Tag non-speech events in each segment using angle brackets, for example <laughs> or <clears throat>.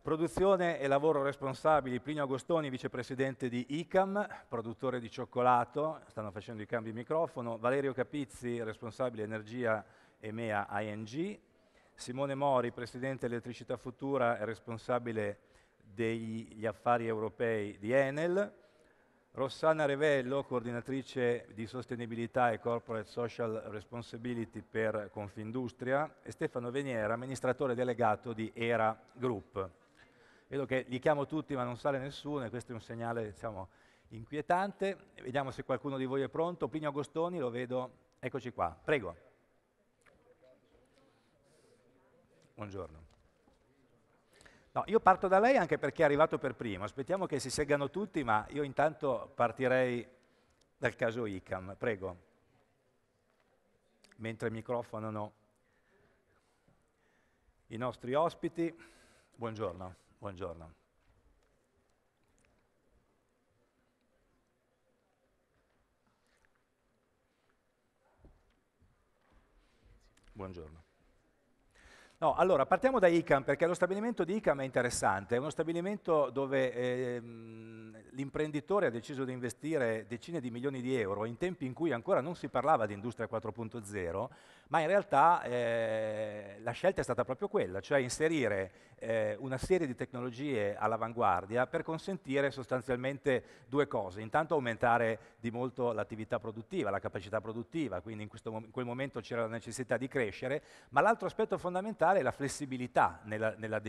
Produzione e lavoro responsabili, Plinio Agostoni, vicepresidente di ICAM, produttore di cioccolato, stanno facendo i cambi microfono, Valerio Capizzi, responsabile energia EMEA ING, Simone Mori, presidente Elettricità Futura e responsabile degli affari europei di Enel, Rossana Revello, coordinatrice di sostenibilità e corporate social responsibility per Confindustria e Stefano Veniera, amministratore delegato di ERA Group. Vedo che li chiamo tutti ma non sale nessuno e questo è un segnale diciamo, inquietante. Vediamo se qualcuno di voi è pronto. Plinio Agostoni, lo vedo. Eccoci qua. Prego. Buongiorno. No, io parto da lei anche perché è arrivato per primo. Aspettiamo che si seggano tutti, ma io intanto partirei dal caso ICAM. Prego. Mentre microfonano I nostri ospiti. Buongiorno. Buongiorno. Buongiorno. No, allora partiamo da ICAM perché lo stabilimento di ICAM è interessante, è uno stabilimento dove eh, l'imprenditore ha deciso di investire decine di milioni di euro in tempi in cui ancora non si parlava di industria 4.0, ma in realtà eh, la scelta è stata proprio quella, cioè inserire eh, una serie di tecnologie all'avanguardia per consentire sostanzialmente due cose, intanto aumentare di molto l'attività produttiva, la capacità produttiva, quindi in, questo, in quel momento c'era la necessità di crescere, ma l'altro aspetto fondamentale fondamentale la flessibilità nella, nella,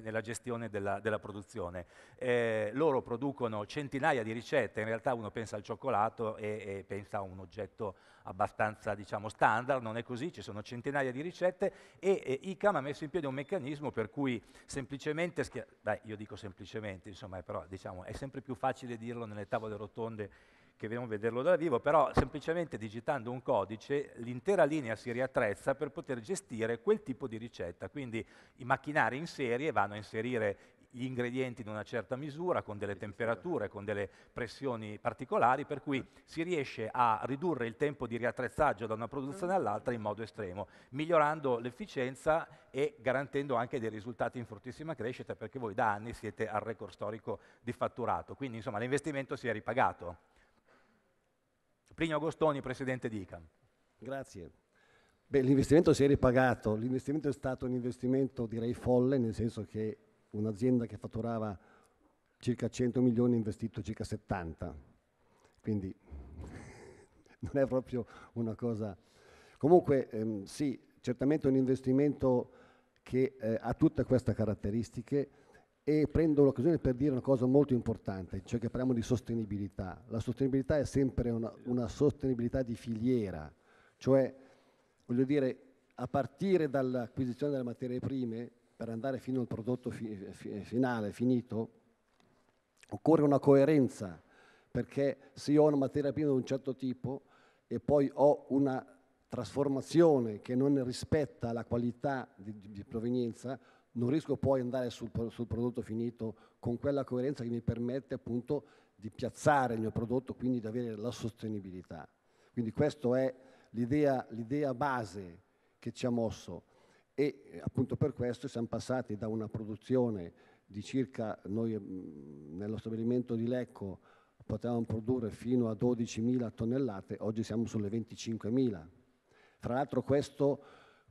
nella gestione della, della produzione. Eh, loro producono centinaia di ricette, in realtà uno pensa al cioccolato e, e pensa a un oggetto abbastanza diciamo, standard, non è così, ci sono centinaia di ricette e, e ICAM ha messo in piedi un meccanismo per cui semplicemente, beh, io dico semplicemente, insomma, però diciamo, è sempre più facile dirlo nelle tavole rotonde che vediamo vederlo dal vivo, però semplicemente digitando un codice l'intera linea si riattrezza per poter gestire quel tipo di ricetta. Quindi i macchinari in serie vanno a inserire gli ingredienti in una certa misura, con delle temperature, con delle pressioni particolari, per cui si riesce a ridurre il tempo di riattrezzaggio da una produzione mm. all'altra in modo estremo, migliorando l'efficienza e garantendo anche dei risultati in fortissima crescita, perché voi da anni siete al record storico di fatturato. Quindi, insomma, l'investimento si è ripagato. Plinio Agostoni, presidente di ICAM. Grazie. Beh, l'investimento si è ripagato, l'investimento è stato un investimento direi folle, nel senso che un'azienda che fatturava circa 100 milioni ha investito circa 70, quindi <laughs> non è proprio una cosa... Comunque ehm, sì, certamente un investimento che eh, ha tutte queste caratteristiche, e prendo l'occasione per dire una cosa molto importante, cioè che parliamo di sostenibilità. La sostenibilità è sempre una, una sostenibilità di filiera, cioè voglio dire, a partire dall'acquisizione delle materie prime per andare fino al prodotto fi fi finale, finito, occorre una coerenza, perché se io ho una materia prima di un certo tipo e poi ho una trasformazione che non rispetta la qualità di, di provenienza, non riesco poi ad andare sul, sul, prodotto finito con quella coerenza che mi permette appunto di piazzare il mio prodotto, quindi di avere la sostenibilità. Quindi questa è l'idea, l'idea base che ci ha mosso e appunto per questo siamo passati da una produzione di circa, noi mm, nello stabilimento di Lecco potevamo produrre fino a 12.000 tonnellate, oggi siamo sulle 25.000. Fra l'altro questo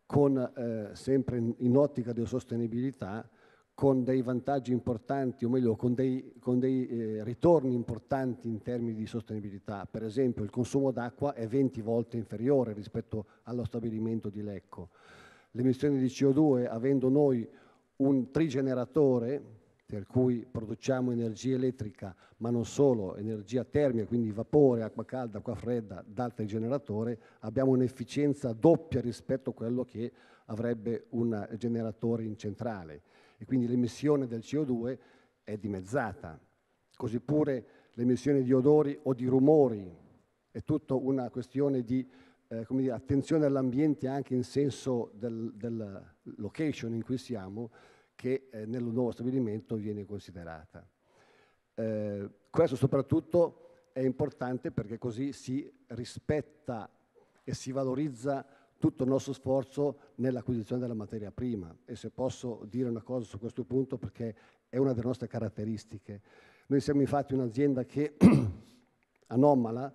con, eh, sempre in, in ottica di sostenibilità, con dei vantaggi importanti, o meglio, con dei, con dei eh, ritorni importanti in termini di sostenibilità. Per esempio, il consumo d'acqua è 20 volte inferiore rispetto allo stabilimento di Lecco. L'emissione di CO2, avendo noi un trigeneratore, per cui produciamo energia elettrica, ma non solo, energia termica, quindi vapore, acqua calda, acqua fredda dal generatore, abbiamo un'efficienza doppia rispetto a quello che avrebbe un generatore in centrale e quindi l'emissione del CO2 è dimezzata. Così pure l'emissione di odori o di rumori è tutta una questione di eh, dire, attenzione all'ambiente anche in senso del, del location in cui siamo che eh, nel nuovo stabilimento viene considerata. Eh, questo soprattutto è importante perché così si rispetta e si valorizza tutto il nostro sforzo nell'acquisizione della materia prima e se posso dire una cosa su questo punto perché è una delle nostre caratteristiche. Noi siamo infatti un'azienda che <clears throat> anomala,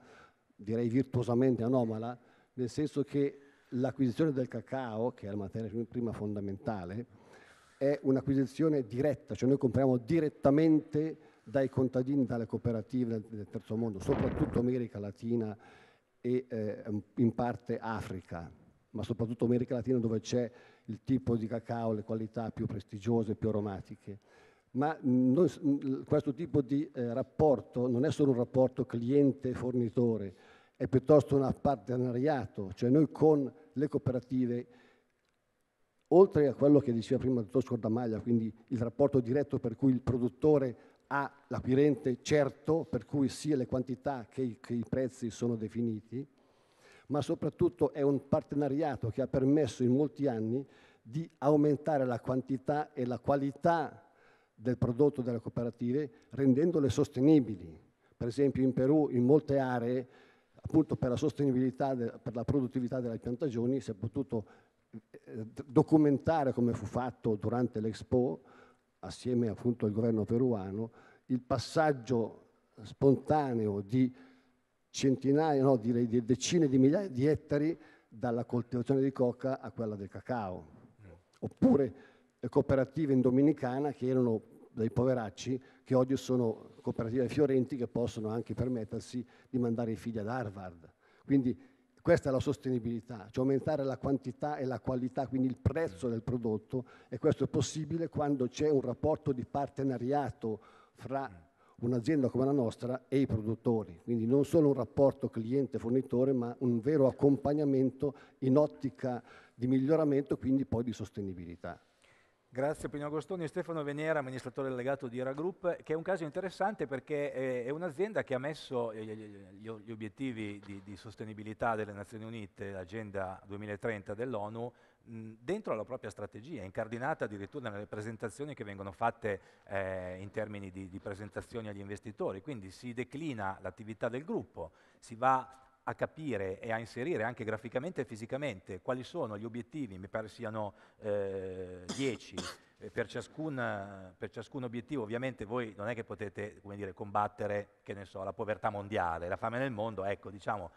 direi virtuosamente anomala, nel senso che l'acquisizione del cacao, che è la materia prima fondamentale, è un'acquisizione diretta, cioè noi compriamo direttamente dai contadini, dalle cooperative del terzo mondo, soprattutto America Latina e eh, in parte Africa, ma soprattutto America Latina dove c'è il tipo di cacao, le qualità più prestigiose, più aromatiche. Ma noi, questo tipo di eh, rapporto non è solo un rapporto cliente-fornitore, è piuttosto un partenariato, cioè noi con le cooperative oltre a quello che diceva prima il dottor Scordamaglia, quindi il rapporto diretto per cui il produttore ha l'acquirente certo, per cui sia le quantità che i, che i prezzi sono definiti, ma soprattutto è un partenariato che ha permesso in molti anni di aumentare la quantità e la qualità del prodotto delle cooperative rendendole sostenibili. Per esempio in Perù in molte aree appunto per la sostenibilità, per la produttività delle piantagioni si è potuto documentare come fu fatto durante l'Expo, assieme appunto al governo peruano, il passaggio spontaneo di centinaia, no, direi di decine di migliaia di ettari dalla coltivazione di coca a quella del cacao. Oppure le cooperative in Dominicana che erano dei poveracci che oggi sono cooperative fiorenti che possono anche permettersi di mandare i figli ad Harvard. Quindi questa è la sostenibilità, cioè aumentare la quantità e la qualità, quindi il prezzo del prodotto e questo è possibile quando c'è un rapporto di partenariato fra un'azienda come la nostra e i produttori, quindi non solo un rapporto cliente-fornitore, ma un vero accompagnamento in ottica di miglioramento, quindi poi di sostenibilità. Grazie Pino Agostoni, Stefano Venera, amministratore delegato di Ira Group, che è un caso interessante perché eh, è un'azienda che ha messo eh, gli obiettivi di, di sostenibilità delle Nazioni Unite, l'agenda 2030 dell'ONU, dentro la propria strategia, incardinata addirittura nelle presentazioni che vengono fatte eh, in termini di, di presentazioni agli investitori, quindi si declina l'attività del gruppo, si va a capire e a inserire anche graficamente e fisicamente quali sono gli obiettivi, mi pare siano 10 eh, eh, per, ciascun, per, ciascun, obiettivo, ovviamente voi non è che potete dire, combattere so, la povertà mondiale, la fame nel mondo, ecco diciamo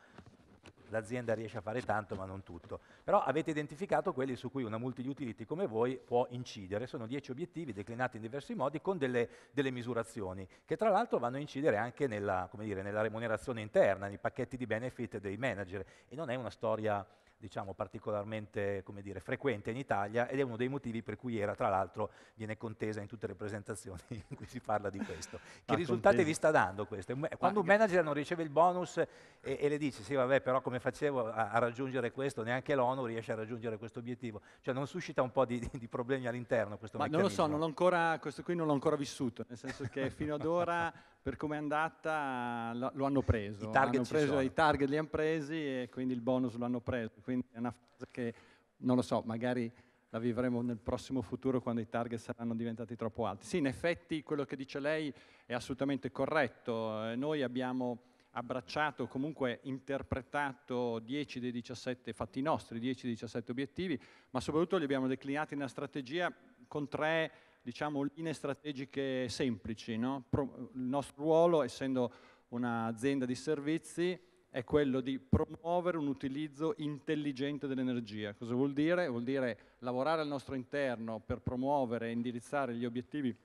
l'azienda riesce a fare tanto ma non tutto. Però avete identificato quelli su cui una multi-utility come voi può incidere, sono 10 obiettivi declinati in diversi modi con delle, delle misurazioni che tra l'altro vanno a incidere anche nella, dire, nella remunerazione interna, nei pacchetti di benefit dei manager e non è una storia diciamo, particolarmente dire, frequente in Italia ed è uno dei motivi per cui era, tra l'altro, viene contesa in tutte le presentazioni <laughs> in cui si parla di questo. <laughs> Che ah, risultati contesa. vi sta dando questo? Quando un manager non riceve il bonus e, e le dice, sì vabbè, però come facevo a, a raggiungere questo, neanche l'ONU riesce a raggiungere questo obiettivo. Cioè non suscita un po' di, di, di problemi all'interno questo Ma meccanismo? non lo so, non ancora, questo qui non l'ho ancora vissuto, nel senso che fino ad ora <laughs> per come è andata lo hanno preso. I target, hanno preso, i target li hanno presi e quindi il bonus lo hanno preso. Quindi è una fase che, non lo so, magari la vivremo nel prossimo futuro quando i target saranno diventati troppo alti. Sì, in effetti quello che dice lei è assolutamente corretto. Eh, noi abbiamo abbracciato, comunque interpretato 10 dei 17 fatti nostri, 10 dei 17 obiettivi, ma soprattutto li abbiamo declinati nella strategia con tre diciamo, linee strategiche semplici. No? il nostro ruolo, essendo un'azienda di servizi, è quello di promuovere un utilizzo intelligente dell'energia. Cosa vuol dire? Vuol dire lavorare al nostro interno per promuovere e indirizzare gli obiettivi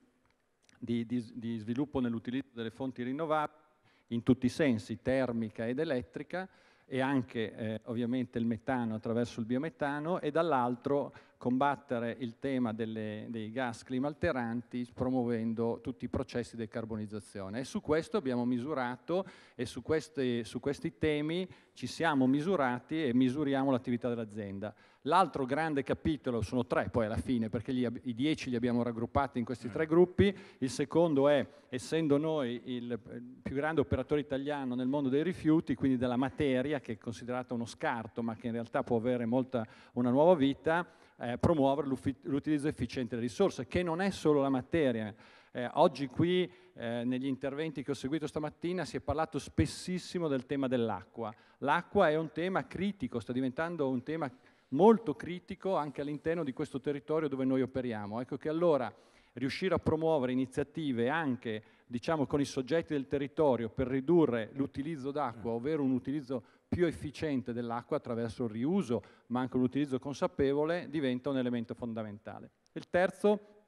di, di, di sviluppo nell'utilizzo delle fonti rinnovabili in tutti i sensi, termica ed elettrica, e anche eh, ovviamente il metano attraverso il biometano e dall'altro combattere il tema delle, dei gas climalteranti promuovendo tutti i processi di decarbonizzazione. E su questo abbiamo misurato e su questi, su questi temi ci siamo misurati e misuriamo l'attività dell'azienda. L'altro grande capitolo, sono tre poi alla fine, perché gli, i dieci li abbiamo raggruppati in questi tre mm. gruppi, il secondo è, essendo noi il eh, più grande operatore italiano nel mondo dei rifiuti, quindi della materia, che è considerata uno scarto, ma che in realtà può avere molta, una nuova vita, eh, promuovere l'utilizzo efficiente delle risorse, che non è solo la materia. Eh, oggi qui eh, negli interventi che ho seguito stamattina si è parlato spessissimo del tema dell'acqua. L'acqua è un tema critico, sta diventando un tema critico molto critico anche all'interno di questo territorio dove noi operiamo. Ecco che allora riuscire a promuovere iniziative anche diciamo, con i soggetti del territorio per ridurre l'utilizzo d'acqua, mm. ovvero un utilizzo più efficiente dell'acqua attraverso il riuso, ma anche un utilizzo consapevole, diventa un elemento fondamentale. Il terzo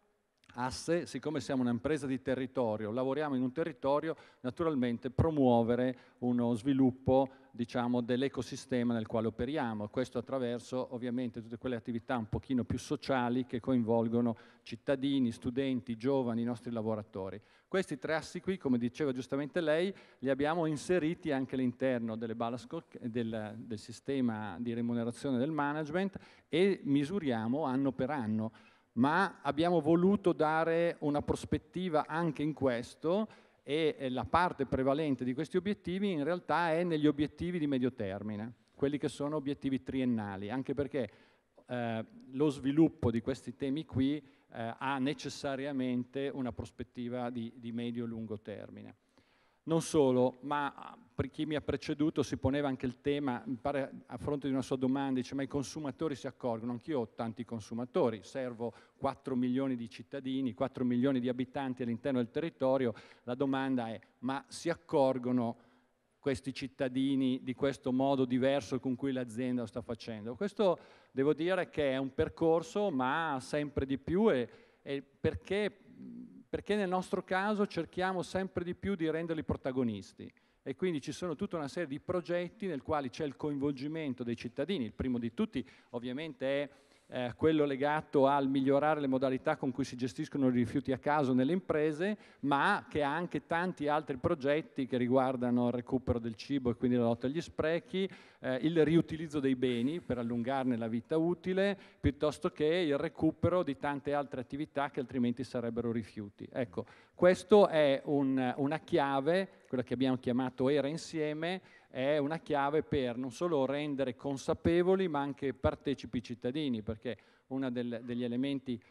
asse, siccome siamo un'impresa di territorio, lavoriamo in un territorio, naturalmente promuovere uno sviluppo diciamo, dell'ecosistema nel quale operiamo, questo attraverso ovviamente tutte quelle attività un pochino più sociali che coinvolgono cittadini, studenti, giovani, i nostri lavoratori. Questi tre assi qui, come diceva giustamente lei, li abbiamo inseriti anche all'interno del, del sistema di remunerazione del management e misuriamo anno per anno ma abbiamo voluto dare una prospettiva anche in questo e la parte prevalente di questi obiettivi in realtà è negli obiettivi di medio termine, quelli che sono obiettivi triennali, anche perché eh, lo sviluppo di questi temi qui eh, ha necessariamente una prospettiva di, di medio-lungo termine. Non solo, ma per chi mi ha preceduto si poneva anche il tema, mi pare a fronte di una sua domanda, dice ma i consumatori si accorgono, anch'io ho tanti consumatori, servo 4 milioni di cittadini, 4 milioni di abitanti all'interno del territorio, la domanda è ma si accorgono questi cittadini di questo modo diverso con cui l'azienda lo sta facendo? Questo devo dire che è un percorso ma sempre di più e, e perché perché nel nostro caso cerchiamo sempre di più di renderli protagonisti e quindi ci sono tutta una serie di progetti nel quale c'è il coinvolgimento dei cittadini. Il primo di tutti ovviamente è eh, quello legato al migliorare le modalità con cui si gestiscono i rifiuti a caso nelle imprese, ma che ha anche tanti altri progetti che riguardano il recupero del cibo e quindi la lotta agli sprechi, eh, il riutilizzo dei beni per allungarne la vita utile, piuttosto che il recupero di tante altre attività che altrimenti sarebbero rifiuti. Ecco, questo è un, una chiave, quella che abbiamo chiamato Era Insieme, è una chiave per non solo rendere consapevoli ma anche partecipi i cittadini, perché uno del, degli elementi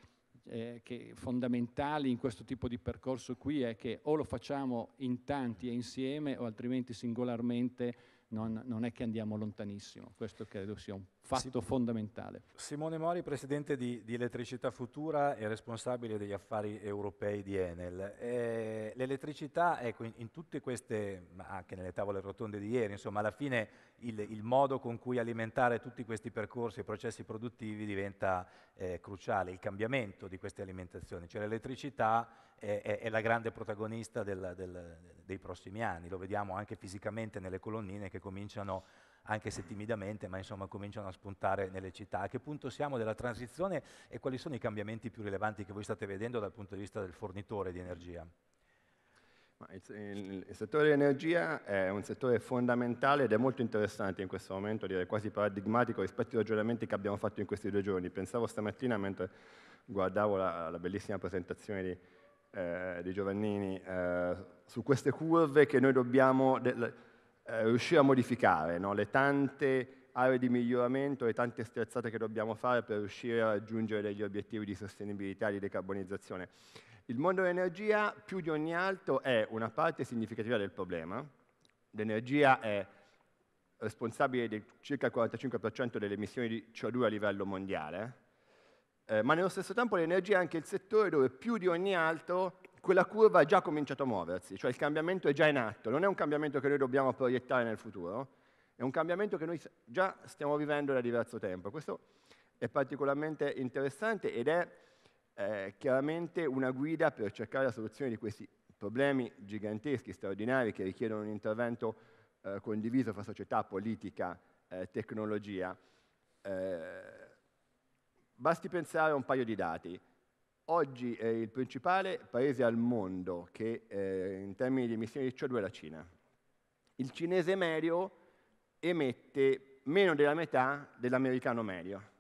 eh, fondamentali in questo tipo di percorso qui è che o lo facciamo in tanti e insieme o altrimenti singolarmente non, non è che andiamo lontanissimo. Questo credo sia un fatto sì. fondamentale. Simone Mori, presidente di, di, Elettricità Futura e responsabile degli affari europei di Enel. Eh, l'elettricità, ecco, in, in, tutte queste, ma anche nelle tavole rotonde di ieri, insomma, alla fine il, il modo con cui alimentare tutti questi percorsi e processi produttivi diventa eh, cruciale, il cambiamento di queste alimentazioni. Cioè l'elettricità è, è, è la grande protagonista del, del, dei prossimi anni, lo vediamo anche fisicamente nelle colonnine che cominciano a anche se timidamente, ma insomma cominciano a spuntare nelle città. A che punto siamo della transizione e quali sono i cambiamenti più rilevanti che voi state vedendo dal punto di vista del fornitore di energia? Il, il, il settore dell'energia è un settore fondamentale ed è molto interessante in questo momento, direi quasi paradigmatico rispetto ai ragionamenti che abbiamo fatto in questi due giorni. Pensavo stamattina mentre guardavo la, la bellissima presentazione di, eh, di Giovannini eh, su queste curve che noi dobbiamo... De, eh, riuscire a modificare no? le tante aree di miglioramento, le tante sterzate che dobbiamo fare per riuscire a raggiungere degli obiettivi di sostenibilità e di decarbonizzazione. Il mondo dell'energia, più di ogni altro, è una parte significativa del problema. L'energia è responsabile del circa il 45% delle emissioni di CO2 a livello mondiale, eh, ma nello stesso tempo l'energia è anche il settore dove più di ogni altro quella curva ha già cominciato a muoversi, cioè il cambiamento è già in atto, non è un cambiamento che noi dobbiamo proiettare nel futuro, è un cambiamento che noi già stiamo vivendo da diverso tempo. Questo è particolarmente interessante ed è eh, chiaramente una guida per cercare la soluzione di questi problemi giganteschi, straordinari, che richiedono un intervento eh, condiviso fra società, politica, eh, tecnologia. Eh, basti pensare a un paio di dati. Oggi è il principale paese al mondo che eh, in termini di emissioni di CO2 è la Cina. Il cinese medio emette meno della metà dell'americano medio.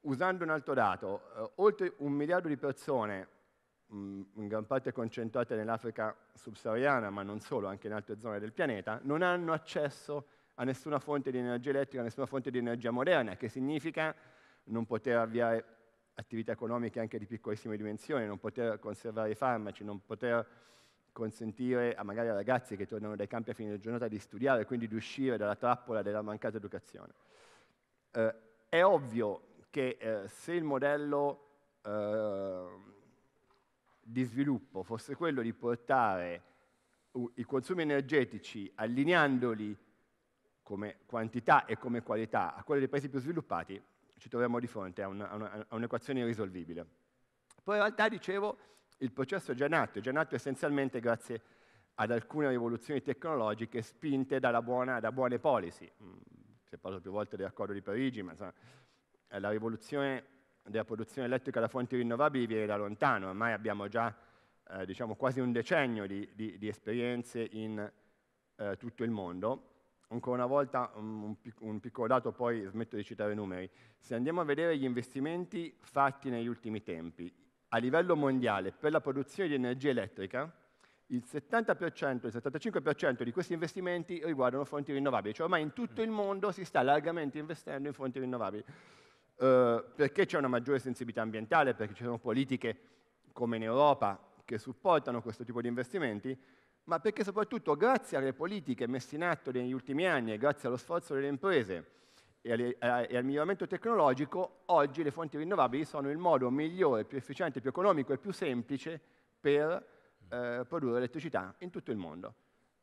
Usando un altro dato, eh, oltre un miliardo di persone, mh, in gran parte concentrate nell'Africa subsahariana, ma non solo, anche in altre zone del pianeta, non hanno accesso a nessuna fonte di energia elettrica, a nessuna fonte di energia moderna, che significa non poter avviare attività economiche anche di piccolissime dimensioni, non poter conservare i farmaci, non poter consentire a magari ragazzi che tornano dai campi a fine giornata di studiare, e quindi di uscire dalla trappola della mancata educazione. Eh, è ovvio che eh, se il modello eh, di sviluppo fosse quello di portare i consumi energetici allineandoli come quantità e come qualità a quelli dei paesi più sviluppati, ci troviamo di fronte a, un'equazione irrisolvibile. Poi in realtà, dicevo, il processo è già nato, è già nato essenzialmente grazie ad alcune rivoluzioni tecnologiche spinte buona, da buone policy. Mm, si è parlato più volte dell'accordo di Parigi, ma insomma, eh, la rivoluzione della produzione elettrica da fonti rinnovabili viene da lontano, ormai abbiamo già eh, diciamo, quasi un decennio di, di, di esperienze in eh, tutto il mondo ancora una volta un, un, piccolo dato, poi smetto di citare i numeri. Se andiamo a vedere gli investimenti fatti negli ultimi tempi, a livello mondiale per la produzione di energia elettrica, il 70%, il 75% di questi investimenti riguardano fonti rinnovabili, cioè ormai in tutto il mondo si sta largamente investendo in fonti rinnovabili, eh, perché c'è una maggiore sensibilità ambientale, perché ci sono politiche come in Europa che supportano questo tipo di investimenti, ma perché soprattutto grazie alle politiche messe in atto negli ultimi anni e grazie allo sforzo delle imprese e, alle, a, e al miglioramento tecnologico, oggi le fonti rinnovabili sono il modo migliore, più efficiente, più economico e più semplice per eh, produrre elettricità in tutto il mondo.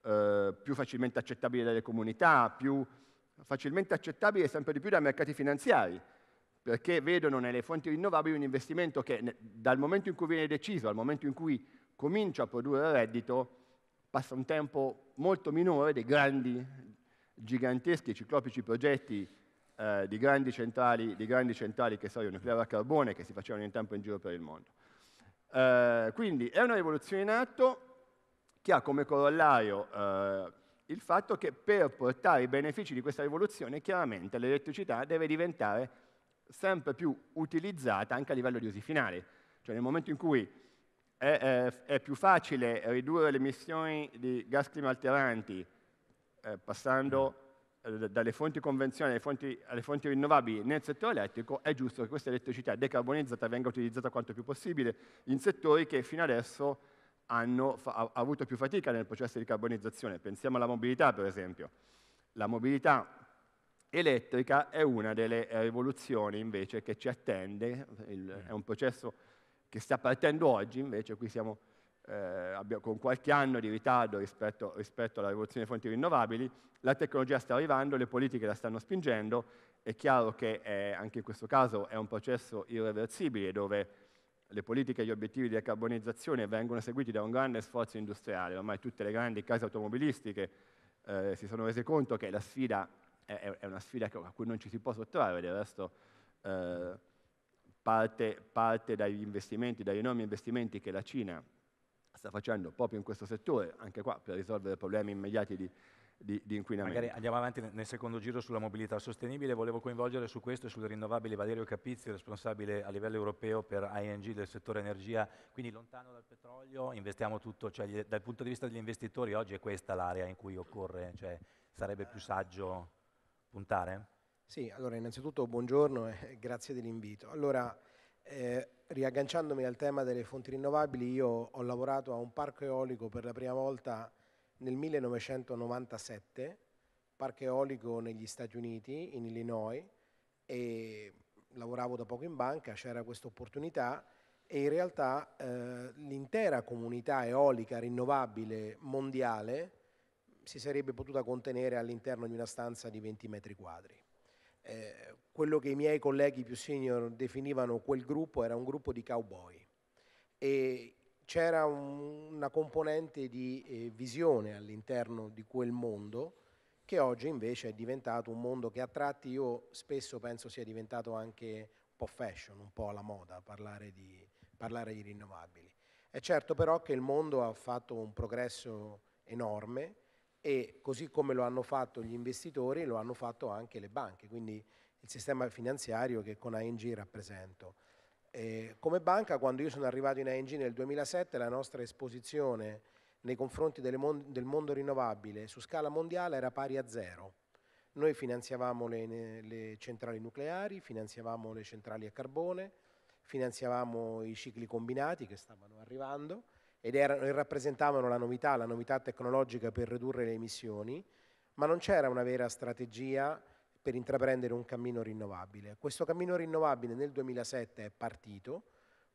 Eh, più facilmente accettabile dalle comunità, più facilmente accettabile sempre di più dai mercati finanziari, perché vedono nelle fonti rinnovabili un investimento che dal momento in cui viene deciso al momento in cui comincia a produrre reddito passa un tempo molto minore dei grandi, giganteschi, ciclopici progetti eh, di, grandi centrali, di, grandi centrali, che sarebbero nucleare a carbone che si facevano in tempo in giro per il mondo. Eh, quindi è una rivoluzione in atto che ha come corollario eh, il fatto che per portare i benefici di questa rivoluzione chiaramente l'elettricità deve diventare sempre più utilizzata anche a livello di usi finali. Cioè nel momento in cui è, è più facile ridurre le emissioni di gas climalteranti eh, passando eh, dalle fonti convenzionali alle fonti, alle fonti, rinnovabili nel settore elettrico, è giusto che questa elettricità decarbonizzata venga utilizzata quanto più possibile in settori che fino adesso hanno ha avuto più fatica nel processo di carbonizzazione. Pensiamo alla mobilità, per esempio. La mobilità elettrica è una delle rivoluzioni invece che ci attende, il, è un processo che sta partendo oggi, invece qui siamo eh, con qualche anno di ritardo rispetto, rispetto alla rivoluzione delle fonti rinnovabili, la tecnologia sta arrivando, le politiche la stanno spingendo, è chiaro che è, eh, anche in questo caso è un processo irreversibile dove le politiche e gli obiettivi di decarbonizzazione vengono seguiti da un grande sforzo industriale, ormai tutte le grandi case automobilistiche eh, si sono rese conto che la sfida è, è, una sfida a cui non ci si può sottrarre, del resto eh, parte, parte dagli investimenti, dagli enormi investimenti che la Cina sta facendo proprio in questo settore, anche qua per risolvere problemi immediati di, di, di, inquinamento. Magari andiamo avanti nel secondo giro sulla mobilità sostenibile. Volevo coinvolgere su questo e sulle rinnovabili Valerio Capizzi, responsabile a livello europeo per ING del settore energia. Quindi lontano dal petrolio, investiamo tutto. Cioè, dal punto di vista degli investitori oggi è questa l'area in cui occorre, cioè, sarebbe più saggio puntare? Sì, allora innanzitutto buongiorno e <laughs> grazie dell'invito. Allora, eh, riagganciandomi al tema delle fonti rinnovabili, io ho lavorato a un parco eolico per la prima volta nel 1997, parco eolico negli Stati Uniti, in Illinois, e lavoravo da poco in banca, c'era questa opportunità e in realtà eh, l'intera comunità eolica rinnovabile mondiale si sarebbe potuta contenere all'interno di una stanza di 20 metri quadri eh, quello che i miei colleghi più senior definivano quel gruppo era un gruppo di cowboy e c'era un, una componente di eh, visione all'interno di quel mondo che oggi invece è diventato un mondo che a tratti io spesso penso sia diventato anche un po' fashion, un po' alla moda parlare di, parlare di rinnovabili. È certo però che il mondo ha fatto un progresso enorme, e così come lo hanno fatto gli investitori, lo hanno fatto anche le banche, quindi il sistema finanziario che con ANG rappresento. E come banca, quando io sono arrivato in ANG nel 2007, la nostra esposizione nei confronti mon del mondo rinnovabile su scala mondiale era pari a zero. Noi finanziavamo le, le centrali nucleari, finanziavamo le centrali a carbone, finanziavamo i cicli combinati che stavano arrivando, ed erano, rappresentavano la novità, la novità tecnologica per ridurre le emissioni, ma non c'era una vera strategia per intraprendere un cammino rinnovabile. Questo cammino rinnovabile nel 2007 è partito,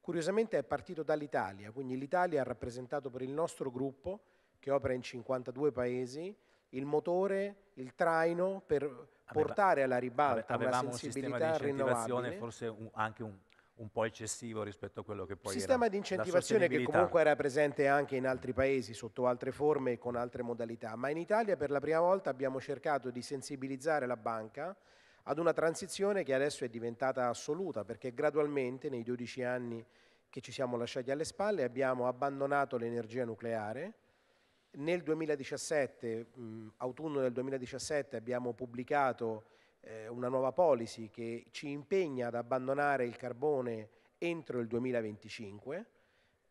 curiosamente è partito dall'Italia, quindi l'Italia ha rappresentato per il nostro gruppo, che opera in 52 paesi, il motore, il traino per portare alla ribalta avevamo una sensibilità un rinnovabile. forse un, anche un un po' eccessivo rispetto a quello che poi sistema di incentivazione che comunque era presente anche in altri paesi sotto altre forme e con altre modalità, ma in Italia per la prima volta abbiamo cercato di sensibilizzare la banca ad una transizione che adesso è diventata assoluta perché gradualmente nei 12 anni che ci siamo lasciati alle spalle abbiamo abbandonato l'energia nucleare. Nel 2017, mh, autunno del 2017 abbiamo pubblicato eh, una nuova policy che ci impegna ad abbandonare il carbone entro il 2025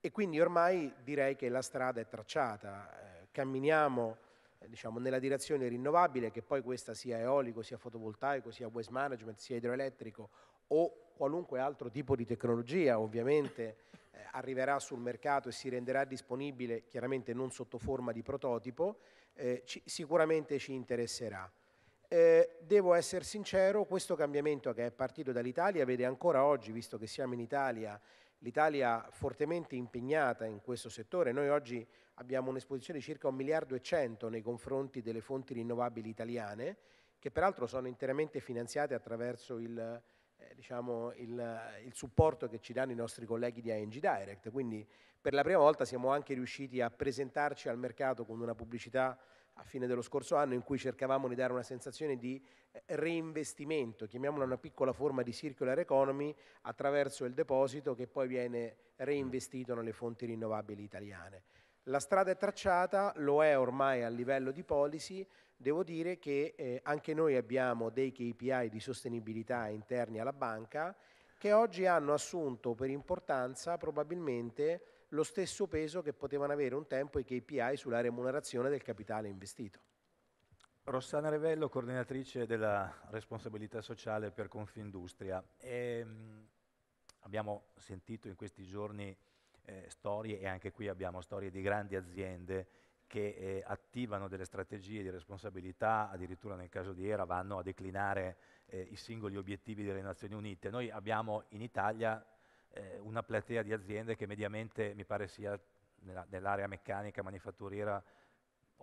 e quindi ormai direi che la strada è tracciata, eh, camminiamo eh, diciamo, nella direzione rinnovabile, che poi questa sia eolico, sia fotovoltaico, sia waste management, sia idroelettrico o qualunque altro tipo di tecnologia ovviamente eh, arriverà sul mercato e si renderà disponibile chiaramente non sotto forma di prototipo, eh, ci, sicuramente ci interesserà. Eh, devo essere sincero, questo cambiamento che è partito dall'Italia vede ancora oggi, visto che siamo in Italia, l'Italia fortemente impegnata in questo settore. Noi oggi abbiamo un'esposizione di circa un miliardo e cento nei confronti delle fonti rinnovabili italiane, che peraltro sono interamente finanziate attraverso il, eh, diciamo il, il supporto che ci danno i nostri colleghi di ANG Direct. Quindi per la prima volta siamo anche riusciti a presentarci al mercato con una pubblicità a fine dello scorso anno in cui cercavamo di dare una sensazione di eh, reinvestimento, chiamiamola una piccola forma di circular economy, attraverso il deposito che poi viene reinvestito nelle fonti rinnovabili italiane. La strada è tracciata, lo è ormai a livello di policy, devo dire che eh, anche noi abbiamo dei KPI di sostenibilità interni alla banca che oggi hanno assunto per importanza probabilmente lo stesso peso che potevano avere un tempo i KPI sulla remunerazione del capitale investito. Rossana Revello, coordinatrice della responsabilità sociale per Confindustria. E, ehm, mh, abbiamo sentito in questi giorni eh, storie, e anche qui abbiamo storie di grandi aziende che eh, attivano delle strategie di responsabilità, addirittura nel caso di ERA vanno a declinare eh, i singoli obiettivi delle Nazioni Unite. Noi abbiamo in Italia eh, una platea di aziende che mediamente mi pare sia nell'area meccanica, manifatturiera,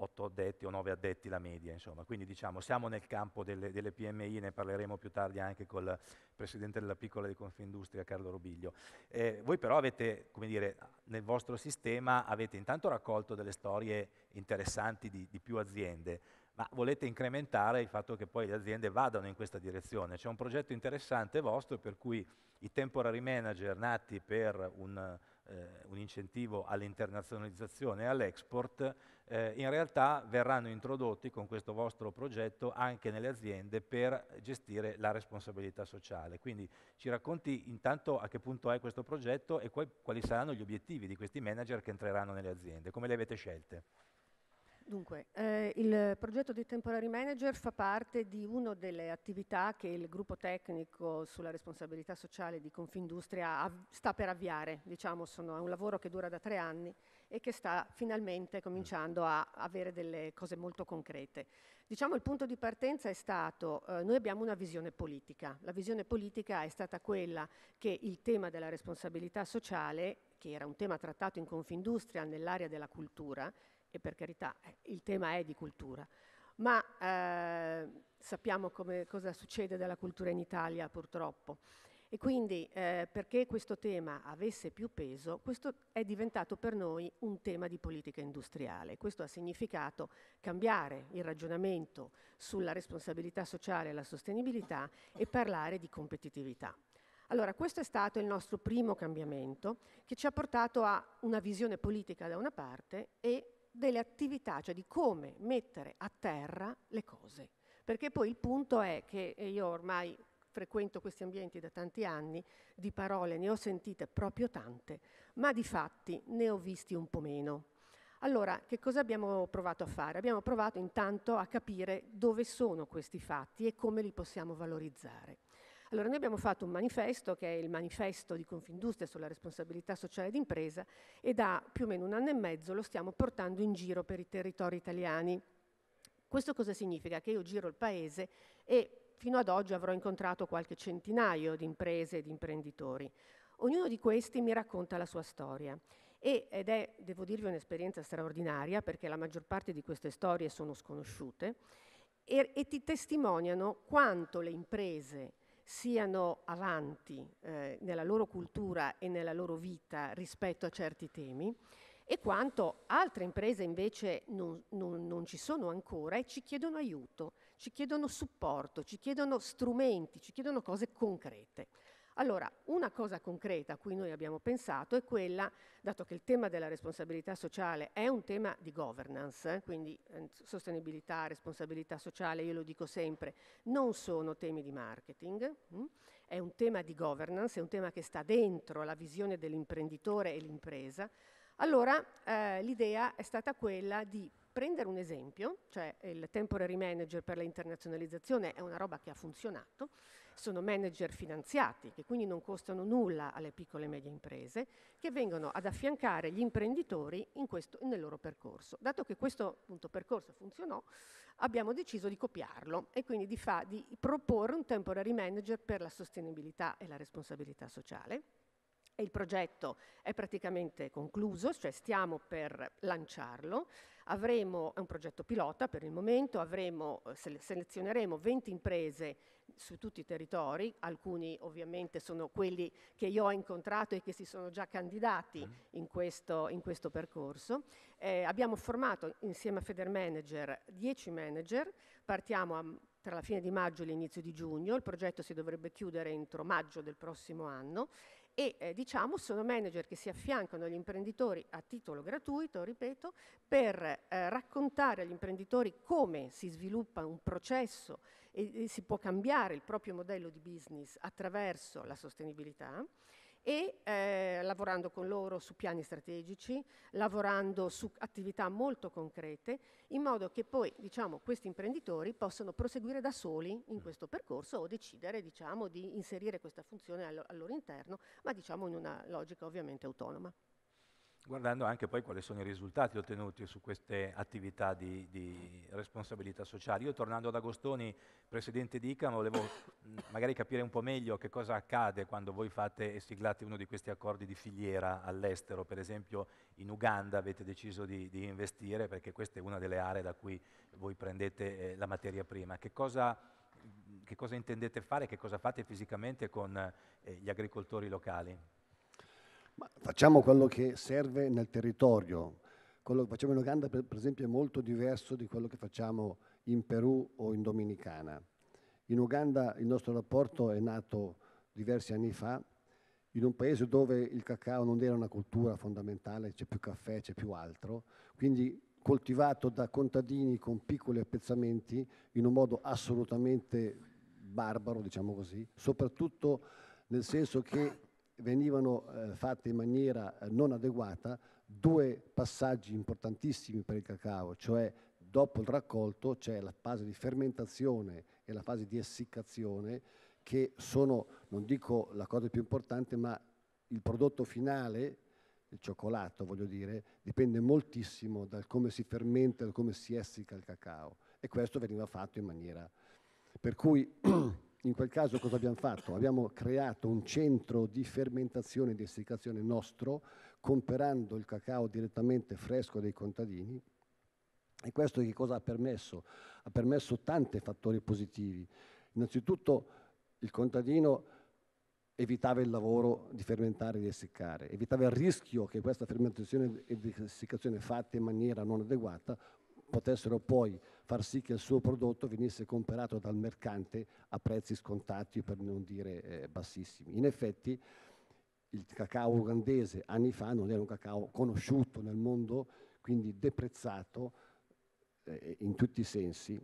8 addetti o 9 addetti la media, insomma. Quindi diciamo, siamo nel campo delle, delle, PMI, ne parleremo più tardi anche col presidente della piccola di Confindustria, Carlo Rubiglio. Eh, voi però avete, come dire, nel vostro sistema avete intanto raccolto delle storie interessanti di, di più aziende, ma volete incrementare il fatto che poi le aziende vadano in questa direzione. C'è un progetto interessante vostro per cui i temporary manager nati per un, eh, un incentivo all'internazionalizzazione e all'export, eh, in realtà verranno introdotti con questo vostro progetto anche nelle aziende per gestire la responsabilità sociale. Quindi ci racconti intanto a che punto è questo progetto e quali saranno gli obiettivi di questi manager che entreranno nelle aziende, come le avete scelte? Dunque, eh, il progetto di Temporary Manager fa parte di una delle attività che il gruppo tecnico sulla responsabilità sociale di Confindustria sta per avviare, diciamo, sono, è un lavoro che dura da tre anni e che sta finalmente cominciando a avere delle cose molto concrete. Diciamo il punto di partenza è stato, eh, noi abbiamo una visione politica, la visione politica è stata quella che il tema della responsabilità sociale, che era un tema trattato in Confindustria nell'area della cultura, e per carità eh, il tema è di cultura, ma eh, sappiamo come, cosa succede della cultura in Italia purtroppo. E quindi eh, perché questo tema avesse più peso, questo è diventato per noi un tema di politica industriale. Questo ha significato cambiare il ragionamento sulla responsabilità sociale e la sostenibilità e parlare di competitività. Allora, questo è stato il nostro primo cambiamento che ci ha portato a una visione politica da una parte e delle attività, cioè di come mettere a terra le cose. Perché poi il punto è che io ormai frequento questi ambienti da tanti anni, di parole ne ho sentite proprio tante, ma di fatti ne ho visti un po' meno. Allora, che cosa abbiamo provato a fare? Abbiamo provato intanto a capire dove sono questi fatti e come li possiamo valorizzare. Allora noi abbiamo fatto un manifesto che è il manifesto di Confindustria sulla responsabilità sociale d'impresa e da più o meno un anno e mezzo lo stiamo portando in giro per i territori italiani. Questo cosa significa? Che io giro il paese e fino ad oggi avrò incontrato qualche centinaio di imprese e di imprenditori. Ognuno di questi mi racconta la sua storia e, ed è, devo dirvi, un'esperienza straordinaria perché la maggior parte di queste storie sono sconosciute e, e ti testimoniano quanto le imprese siano avanti eh, nella loro cultura e nella loro vita rispetto a certi temi e quanto altre imprese invece non, non, non, ci sono ancora e ci chiedono aiuto, ci chiedono supporto, ci chiedono strumenti, ci chiedono cose concrete. Allora, una cosa concreta a cui noi abbiamo pensato è quella, dato che il tema della responsabilità sociale è un tema di governance, eh, quindi eh, sostenibilità, responsabilità sociale, io lo dico sempre, non sono temi di marketing, mh? Mm? è un tema di governance, è un tema che sta dentro la visione dell'imprenditore e l'impresa. Allora, eh, l'idea è stata quella di prendere un esempio, cioè il temporary manager per l'internazionalizzazione è una roba che ha funzionato, sono manager finanziati che quindi non costano nulla alle piccole e medie imprese, che vengono ad affiancare gli imprenditori questo, nel loro percorso. Dato che questo appunto, percorso funzionò, abbiamo deciso di copiarlo e quindi di, fa, di proporre un temporary manager per la sostenibilità e la responsabilità sociale. E il progetto è praticamente concluso, cioè stiamo per lanciarlo Avremo, è un progetto pilota per il momento, avremo, eh, selezioneremo 20 imprese su tutti i territori, alcuni ovviamente sono quelli che io ho incontrato e che si sono già candidati mm-hmm. in questo, in questo percorso. Eh, abbiamo formato insieme a Federmanager 10 manager, partiamo a tra la fine di maggio e l'inizio di giugno, il progetto si dovrebbe chiudere entro maggio del prossimo anno e eh, diciamo sono manager che si affiancano agli imprenditori a titolo gratuito, ripeto, per eh, raccontare agli imprenditori come si sviluppa un processo e, e si può cambiare il proprio modello di business attraverso la sostenibilità e eh, lavorando con loro su piani strategici, lavorando su attività molto concrete, in modo che poi diciamo, questi imprenditori possano proseguire da soli in mm. questo percorso o decidere diciamo, di inserire questa funzione al, al loro interno, ma diciamo, in una logica ovviamente autonoma guardando anche poi quali sono i risultati ottenuti su queste attività di, di responsabilità sociale. Io tornando ad Agostoni, Presidente di ICAM, volevo <coughs> magari capire un po' meglio che cosa accade quando voi fate e siglate uno di questi accordi di filiera all'estero, per esempio in Uganda avete deciso di, di, investire perché questa è una delle aree da cui voi prendete eh, la materia prima. Che cosa, che cosa intendete fare, che cosa fate fisicamente con eh, gli agricoltori locali? Ma facciamo quello che serve nel territorio. Quello che facciamo in Uganda, per, per esempio, è molto diverso di quello che facciamo in Perù o in Dominicana. In Uganda il nostro rapporto è nato diversi anni fa, in un paese dove il cacao non era una cultura fondamentale, c'è più caffè, c'è più altro, quindi coltivato da contadini con piccoli appezzamenti in un modo assolutamente barbaro, diciamo così, soprattutto nel senso che venivano eh, fatte in maniera eh, non adeguata due passaggi importantissimi per il cacao, cioè dopo il raccolto c'è la fase di fermentazione e la fase di essiccazione che sono, non dico la cosa più importante, ma il prodotto finale, il cioccolato voglio dire, dipende moltissimo dal come si fermenta, dal come si essica il cacao e questo veniva fatto in maniera... Per cui <clears throat> In quel caso cosa abbiamo fatto? Abbiamo creato un centro di fermentazione e di essiccazione nostro, comprando il cacao direttamente fresco dei contadini. E questo che cosa ha permesso? Ha permesso tanti fattori positivi. Innanzitutto il contadino evitava il lavoro di fermentare e di essiccare, evitava il rischio che questa fermentazione e di essiccazione fatta in maniera non adeguata potessero poi far sì che il suo prodotto venisse comprato dal mercante a prezzi scontati per non dire eh, bassissimi. In effetti il cacao ugandese anni fa non era un cacao conosciuto nel mondo, quindi deprezzato eh, in tutti i sensi.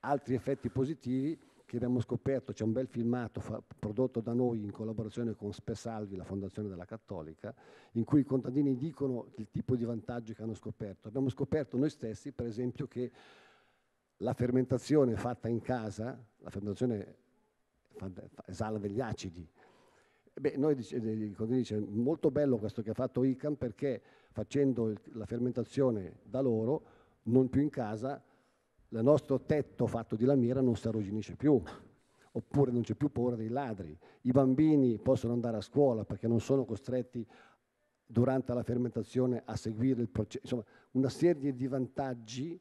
Altri effetti positivi che abbiamo scoperto, c'è un bel filmato fa, prodotto da noi in collaborazione con Spesalvi, la Fondazione della Cattolica, in cui i contadini dicono il tipo di vantaggi che hanno scoperto. Abbiamo scoperto noi stessi, per esempio, che la fermentazione fatta in casa, la fermentazione esala degli acidi, Beh, noi dice, eh, dice, molto bello questo che ha fatto ICAM perché facendo la fermentazione da loro, non più in casa, il nostro tetto fatto di lamiera non si arrugginisce più, oppure non c'è più paura dei ladri. I bambini possono andare a scuola perché non sono costretti durante la fermentazione a seguire il processo, insomma una serie di vantaggi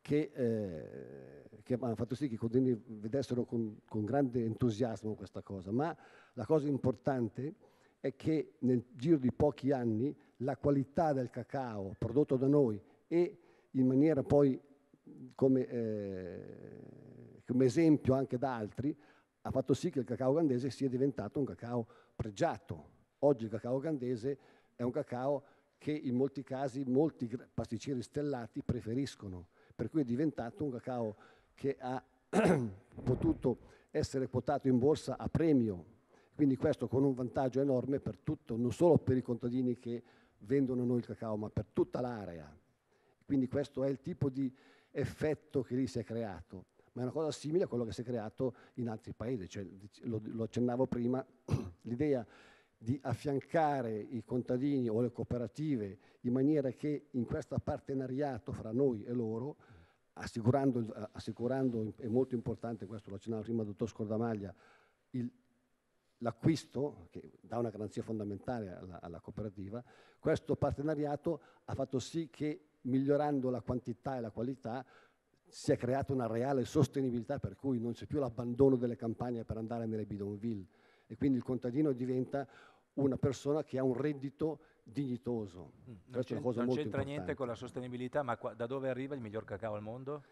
che, eh, che hanno fatto sì che i contadini vedessero con, con, grande entusiasmo questa cosa, ma la cosa importante è che nel giro di pochi anni la qualità del cacao prodotto da noi e in maniera poi come, eh, come esempio anche da altri, ha fatto sì che il cacao gandese sia diventato un cacao pregiato. Oggi il cacao gandese è un cacao che in molti casi molti pasticceri stellati preferiscono, per cui è diventato un cacao che ha <clears throat> potuto essere quotato in borsa a premio, quindi questo con un vantaggio enorme per tutto, non solo per i contadini che vendono noi il cacao, ma per tutta l'area. Quindi questo è il tipo di effetto che lì si è creato, ma è una cosa simile a quello che si è creato in altri paesi. Cioè, lo, lo accennavo prima, <clears throat> l'idea di affiancare i contadini o le cooperative in maniera che in questo partenariato fra noi e loro, assicurando, assicurando è molto importante, questo lo accennavo prima il dottor Scordamaglia, il, l'acquisto, che dà una garanzia fondamentale alla, alla cooperativa, questo partenariato ha fatto sì che migliorando la quantità e la qualità, si è creata una reale sostenibilità per cui non c'è più l'abbandono delle campagne per andare nelle bidonville e quindi il contadino diventa una persona che ha un reddito dignitoso. Mm. Non, c'entra, non c'entra importante. niente con la sostenibilità, ma qua, da dove arriva il miglior cacao al mondo?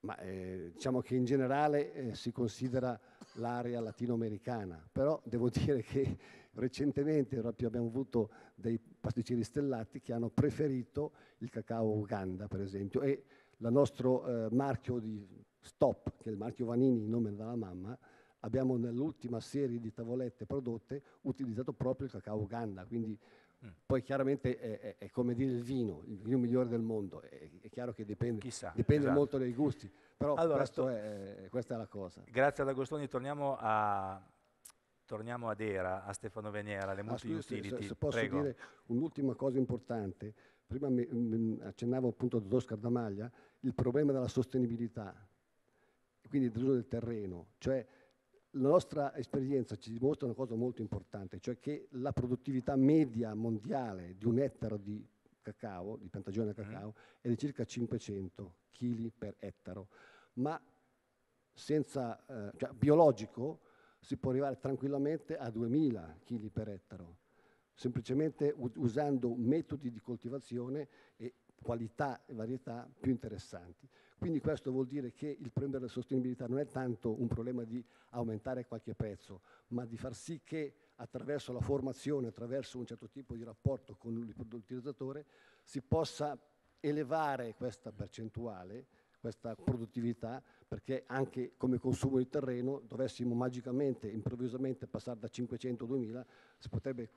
Ma, eh, diciamo che in generale eh, si considera l'area latinoamericana, però devo <laughs> dire che recentemente abbiamo avuto dei, pasticceri stellati che hanno preferito il cacao Uganda, per esempio, e il nostro eh, marchio di Stop, che è il marchio Vanini in nome della mamma, abbiamo nell'ultima serie di tavolette prodotte utilizzato proprio il cacao Uganda, quindi mm. poi chiaramente è, è, è, come dire il vino, il vino migliore del mondo, è, è chiaro che dipende, Chissà, dipende esatto. molto dai gusti, però allora, questo questo questa è la cosa. Grazie ad Agostoni, torniamo a, torniamo ad Era, a Stefano Veniera, alle multi-utility. Ah, se, se posso Prego. dire un'ultima cosa importante, prima mi, mi accennavo appunto ad Oscar Damaglia, il problema della sostenibilità, quindi dell'uso del terreno, cioè la nostra esperienza ci dimostra una cosa molto importante, cioè che la produttività media mondiale di un ettaro di cacao, di piantagione mm-hmm. cacao, è di circa 500 kg per ettaro, ma senza, eh, cioè, biologico si può arrivare tranquillamente a 2000 kg per ettaro, semplicemente usando metodi di coltivazione e qualità e varietà più interessanti. Quindi questo vuol dire che il problema della sostenibilità non è tanto un problema di aumentare qualche prezzo, ma di far sì che attraverso la formazione, attraverso un certo tipo di rapporto con l'utilizzatore, si possa elevare questa percentuale questa produttività perché anche come consumo di terreno dovessimo magicamente, improvvisamente passare da 500 a 2000 si potrebbe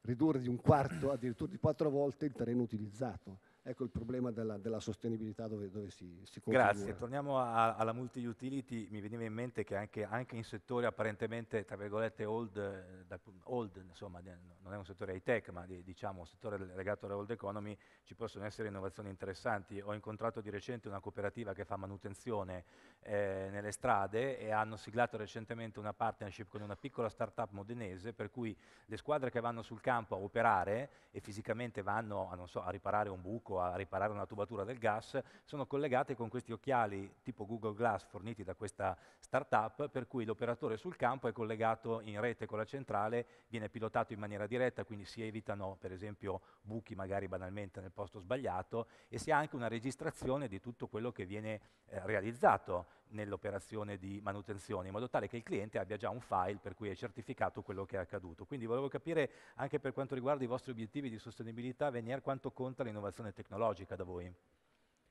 ridurre di un quarto, addirittura di quattro volte il terreno utilizzato ecco il problema della, della sostenibilità dove, dove si, si configura. Grazie, torniamo a, alla multi-utility, mi veniva in mente che anche, anche in settori apparentemente, tra virgolette, old, eh, da, old, insomma, non è un settore high tech, ma di, diciamo un settore legato alla old economy, ci possono essere innovazioni interessanti. Ho incontrato di recente una cooperativa che fa manutenzione eh, nelle strade e hanno siglato recentemente una partnership con una piccola start-up modenese, per cui le squadre che vanno sul campo a operare e fisicamente vanno a, so, a riparare un buco poco a riparare una tubatura del gas, sono collegate con questi occhiali tipo Google Glass forniti da questa startup, per cui l'operatore sul campo è collegato in rete con la centrale, viene pilotato in maniera diretta, quindi si evitano per esempio buchi magari banalmente nel posto sbagliato e si ha anche una registrazione di tutto quello che viene eh, realizzato nell'operazione di manutenzione, in modo tale che il cliente abbia già un file per cui è certificato quello che è accaduto. Quindi volevo capire anche per quanto riguarda i vostri obiettivi di sostenibilità, Venier, quanto conta l'innovazione tecnologica da voi?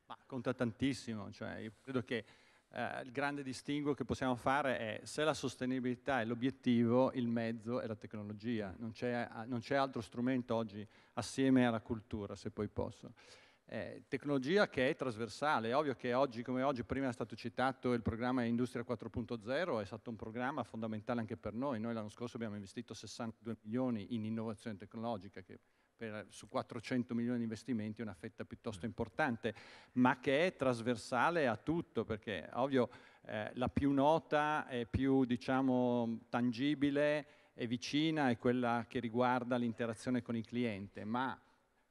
Ma conta tantissimo, cioè, credo che eh, il grande distinguo che possiamo fare è se la sostenibilità è l'obiettivo, il mezzo è la tecnologia, non c'è altro strumento oggi assieme alla cultura, se poi posso. Eh, tecnologia che è trasversale, è ovvio che oggi come oggi, prima è stato citato il programma Industria 4.0, è stato un programma fondamentale anche per noi, noi l'anno scorso abbiamo investito 62 milioni in innovazione tecnologica, che per, su 400 milioni di investimenti è una fetta piuttosto importante, ma che è trasversale a tutto, perché ovvio eh, la più nota e più diciamo, tangibile e vicina è quella che riguarda l'interazione con il cliente, ma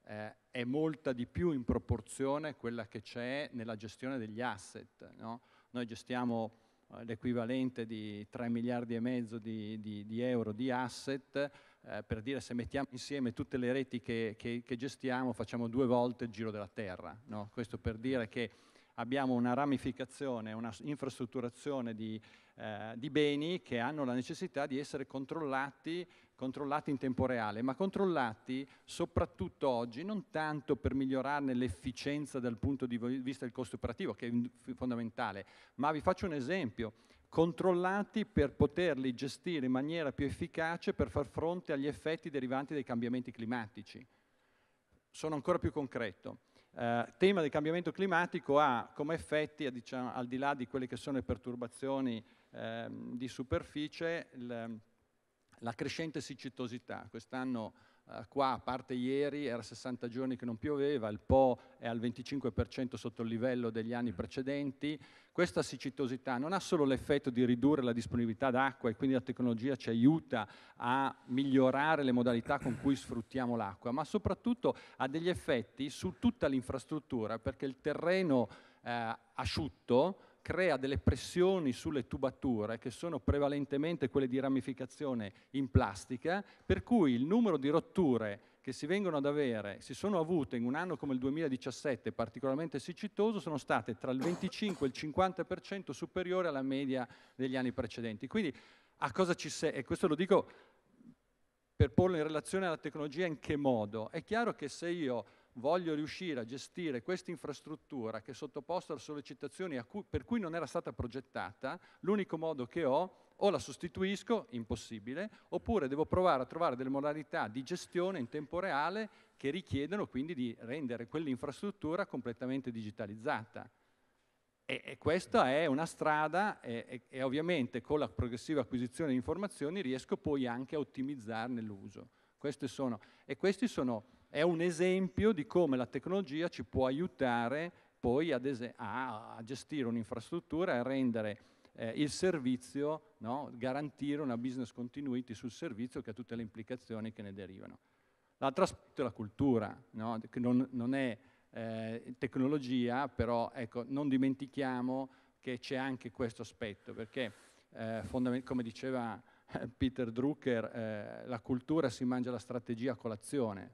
eh, è molta di più in proporzione quella che c'è nella gestione degli asset. No? Noi gestiamo eh, l'equivalente di 3 miliardi e mezzo di, di, di euro di asset, eh, per dire se mettiamo insieme tutte le reti che, che, che, gestiamo facciamo due volte il giro della terra. No? Questo per dire che abbiamo una ramificazione, una infrastrutturazione di, eh, di, beni che hanno la necessità di essere controllati controllati in tempo reale, ma controllati soprattutto oggi non tanto per migliorarne l'efficienza dal punto di vista del costo operativo, che è fondamentale, ma vi faccio un esempio, controllati per poterli gestire in maniera più efficace per far fronte agli effetti derivanti dai cambiamenti climatici. Sono ancora più concreto. Il uh, eh, tema del cambiamento climatico ha come effetti, diciamo, al di là di quelle che sono le perturbazioni ehm, di superficie, il, la crescente siccitosità. Quest'anno eh, qua, a parte ieri, era 60 giorni che non pioveva, il Po è al 25% sotto il livello degli anni mm. precedenti. Questa siccitosità non ha solo l'effetto di ridurre la disponibilità d'acqua e quindi la tecnologia ci aiuta a migliorare le modalità con cui sfruttiamo l'acqua, ma soprattutto ha degli effetti su tutta l'infrastruttura perché il terreno eh, asciutto crea delle pressioni sulle tubature che sono prevalentemente quelle di ramificazione in plastica, per cui il numero di rotture che si vengono ad avere, si sono avute in un anno come il 2017 particolarmente siccitoso, sono state tra il 25 e il 50% superiori alla media degli anni precedenti. Quindi a cosa ci sei? E questo lo dico per porlo in relazione alla tecnologia in che modo? È chiaro che se io voglio riuscire a gestire questa infrastruttura che è sottoposta a sollecitazioni cui, per cui non era stata progettata, l'unico modo che ho o la sostituisco, impossibile, oppure devo provare a trovare delle modalità di gestione in tempo reale che richiedono quindi di rendere quell'infrastruttura completamente digitalizzata. E, e, questa è una strada e, e, e ovviamente con la progressiva acquisizione di informazioni riesco poi anche a ottimizzarne l'uso. Sono, e questo è un esempio di come la tecnologia ci può aiutare poi a, a gestire un'infrastruttura e a rendere eh, il servizio, no? garantire una business continuity sul servizio che ha tutte le implicazioni che ne derivano. L'altro aspetto è la cultura, no? che non, non è eh, tecnologia, però ecco, non dimentichiamo che c'è anche questo aspetto, perché eh, come diceva <laughs> Peter Drucker, eh, la cultura si mangia la strategia a colazione,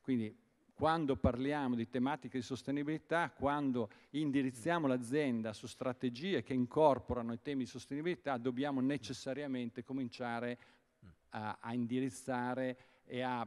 quindi quando parliamo di tematiche di sostenibilità, quando indirizziamo l'azienda su strategie che incorporano i temi di sostenibilità, dobbiamo necessariamente cominciare a, a indirizzare e a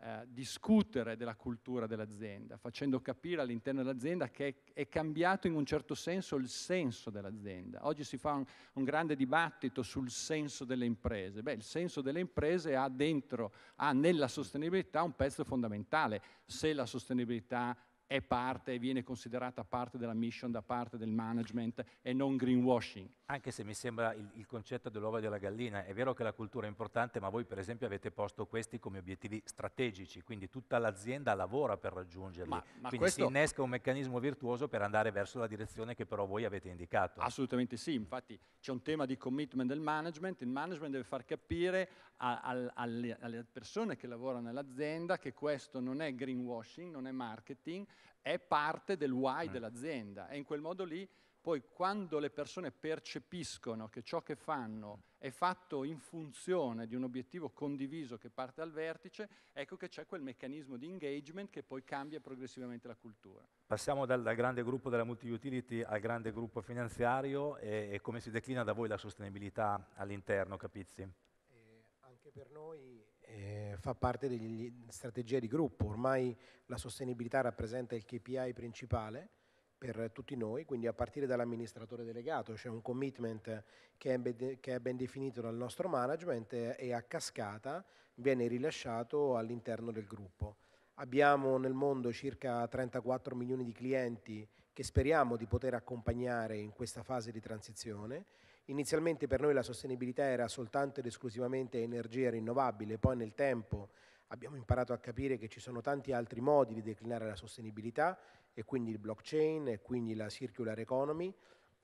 eh, discutere della cultura dell'azienda, facendo capire all'interno dell'azienda che è cambiato in un certo senso il senso dell'azienda. Oggi si fa un, un grande dibattito sul senso delle imprese. Beh, il senso delle imprese ha dentro, ha nella sostenibilità un pezzo fondamentale, se la sostenibilità è parte e viene considerata parte della mission da parte del management e non greenwashing anche se mi sembra il, il concetto dell'uovo e della gallina, è vero che la cultura è importante, ma voi per esempio avete posto questi come obiettivi strategici, quindi tutta l'azienda lavora per raggiungerli, ma, ma quindi questo... si innesca un meccanismo virtuoso per andare verso la direzione che però voi avete indicato. Assolutamente sì, infatti c'è un tema di commitment del management, il management deve far capire a, a, alle, alle persone che lavorano nell'azienda che questo non è greenwashing, non è marketing, è parte del why mm. dell'azienda e in quel modo lì poi quando le persone percepiscono che ciò che fanno è fatto in funzione di un obiettivo condiviso che parte al vertice, ecco che c'è quel meccanismo di engagement che poi cambia progressivamente la cultura. Passiamo dal, dal grande gruppo della multi-utility al grande gruppo finanziario e, e, come si declina da voi la sostenibilità all'interno, Capizzi? Eh, anche per noi eh, fa parte della strategia di gruppo, ormai la sostenibilità rappresenta il KPI principale, per tutti noi, quindi a partire dall'amministratore delegato, c'è cioè un commitment che è, ben, che è, ben, definito dal nostro management e, e a cascata viene rilasciato all'interno del gruppo. Abbiamo nel mondo circa 34 milioni di clienti che speriamo di poter accompagnare in questa fase di transizione. Inizialmente per noi la sostenibilità era soltanto ed esclusivamente energia rinnovabile, poi nel tempo abbiamo imparato a capire che ci sono tanti altri modi di declinare la sostenibilità e quindi il blockchain e quindi la circular economy